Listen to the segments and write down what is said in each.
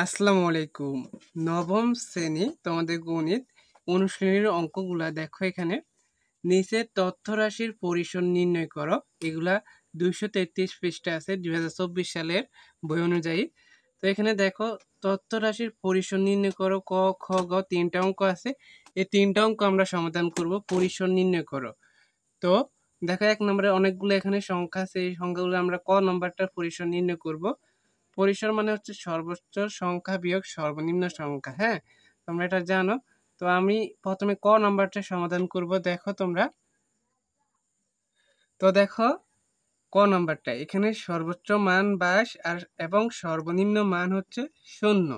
আসসালামু আলাইকুম নবম শ্রেণী তোমাদের গণিত অনুশ্রেণীর অঙ্কগুলা দেখো এখানে নিচে তথ্য রাশির পরিসর নির্ণয় করো এগুলা দুইশো তেত্রিশ পৃষ্ঠা আছে দুই সালের বই অনুযায়ী তো এখানে দেখো তথ্য রাশির পরিসর নির্ণয় করো ক খ গ তিনটা অঙ্ক আছে এই তিনটা অঙ্ক আমরা সমাধান করব পরিসর নির্ণয় করো তো দেখো এক নম্বরে অনেকগুলো এখানে সংখ্যা আছে এই সংখ্যাগুলো আমরা ক নম্বরটার পরিসর নির্ণয় করবো পরিসর মানে হচ্ছে সর্বোচ্চ সংখ্যা বিয়োগ সর্বনিম্ন সংখ্যা হ্যাঁ তোমরা এটা জানো তো আমি প্রথমে ক নাম্বারটা সমাধান করব দেখো তোমরা তো দেখো ক নাম্বারটা এখানে সর্বোচ্চ মান বাস আর এবং সর্বনিম্ন মান হচ্ছে শূন্য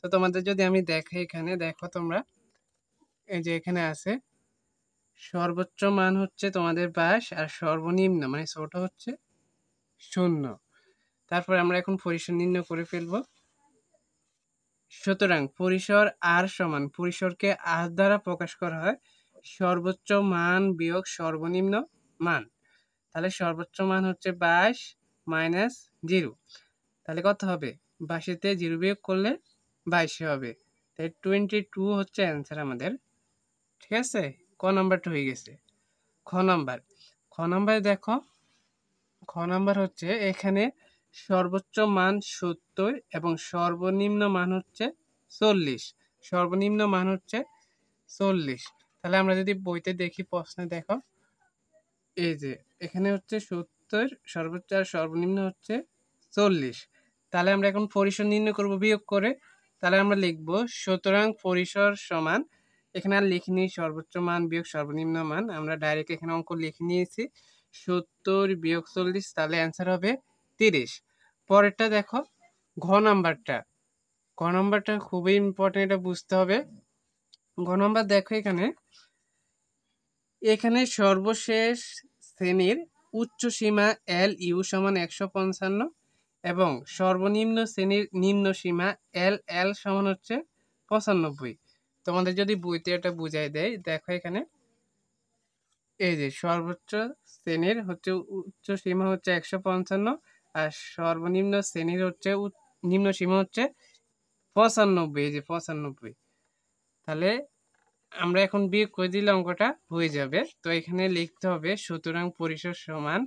তো তোমাদের যদি আমি দেখে এখানে দেখো তোমরা এই যে এখানে আছে সর্বোচ্চ মান হচ্ছে তোমাদের বাস আর সর্বনিম্ন মানে ছোট হচ্ছে শূন্য তারপর আমরা এখন পরিসর নির্ণয় করে ফেলব সুতরাং পরিসর আর সমান পরিসরকে আর দ্বারা প্রকাশ করা হয় সর্বোচ্চ মান বিয়োগ সর্বনিম্ন মান তাহলে সর্বোচ্চ মান হচ্ছে বাইশ মাইনাস জিরো তাহলে কত হবে বাইশেতে জিরো বিয়োগ করলে বাইশে হবে তাই টোয়েন্টি টু হচ্ছে অ্যান্সার আমাদের ঠিক আছে ক নাম্বারটা হয়ে গেছে খ নাম্বার খ নম্বর দেখো খ নাম্বার হচ্ছে এখানে সর্বোচ্চ মান সত্তর এবং সর্বনিম্ন মান হচ্ছে চল্লিশ সর্বনিম্ন মান হচ্ছে চল্লিশ তাহলে আমরা যদি বইতে দেখি প্রশ্নে দেখো এই যে এখানে হচ্ছে সত্তর সর্বোচ্চ আর সর্বনিম্ন হচ্ছে চল্লিশ তাহলে আমরা এখন পরিসর নির্ণয় করব বিয়োগ করে তাহলে আমরা লিখব সুতরাং পরিসর সমান এখানে আর লিখিনি সর্বোচ্চ মান বিয়োগ সর্বনিম্ন মান আমরা ডাইরেক্ট এখানে অঙ্ক লিখে নিয়েছি সত্তর বিয়োগ চল্লিশ তাহলে অ্যান্সার হবে তিরিশ পরেরটা দেখো ঘ নাম্বারটা ঘ নাম্বারটা খুবই ইম্পর্টেন্ট এটা বুঝতে হবে ঘ নাম্বার দেখো এখানে এখানে সর্বশেষ শ্রেণীর উচ্চ সীমা এল ইউ সমান একশো পঞ্চান্ন এবং সর্বনিম্ন শ্রেণীর নিম্ন সীমা এল এল সমান হচ্ছে পঁচানব্বই তোমাদের যদি বইতে এটা বুঝাই দেয় দেখো এখানে এই যে সর্বোচ্চ শ্রেণীর হচ্ছে উচ্চ সীমা হচ্ছে একশো পঞ্চান্ন আর সর্বনিম্ন শ্রেণীর হচ্ছে নিম্ন সীমা হচ্ছে পঁচানব্বই এই যে পঁচানব্বই তাহলে আমরা এখন বিয়ে করে দিলে অঙ্কটা হয়ে যাবে তো এখানে লিখতে হবে সুতরাং পরিসর সমান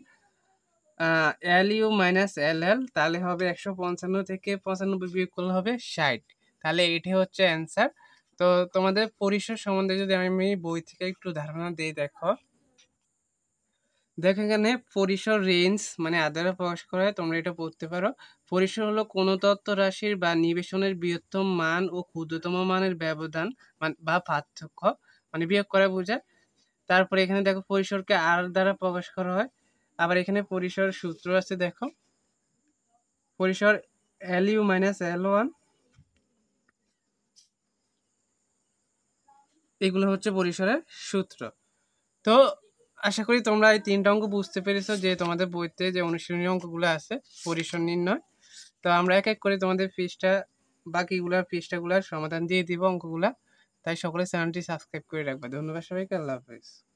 এল ইউ মাইনাস এল এল তাহলে হবে একশো পঞ্চান্ন থেকে পঁচানব্বই বিয়োগ করলে হবে ষাট তাহলে এটি হচ্ছে অ্যান্সার তো তোমাদের পরিসর সম্বন্ধে যদি আমি বই থেকে একটু ধারণা দিই দেখো দেখো এখানে পরিসর রেঞ্জ মানে আদারা প্রকাশ করা হয় তোমরা এটা পড়তে পারো পরিসর হলো কোনো তত্ত্ব রাশির বা নিবেশনের বৃহত্তম মান ও ক্ষুদ্রতম মানের ব্যবধান বা পার্থক্য মানে বিয়োগ করা বোঝায় তারপরে এখানে দেখো পরিসরকে আর দ্বারা প্রকাশ করা হয় আবার এখানে পরিসর সূত্র আছে দেখো পরিসর L U minus L one এগুলো হচ্ছে পরিসরের সূত্র তো আশা করি তোমরা এই তিনটা অঙ্ক বুঝতে পেরেছো যে তোমাদের বইতে যে অনুশীলনী অঙ্কগুলো আছে পরিসর নির্ণয় তো আমরা এক এক করে তোমাদের পৃষ্ঠা বাকিগুলার পৃষ্ঠাগুলার সমাধান দিয়ে দিব অঙ্কগুলা তাই সকলে চ্যানেলটি সাবস্ক্রাইব করে রাখবে ধন্যবাদ সবাইকে আল্লাহ হাফেজ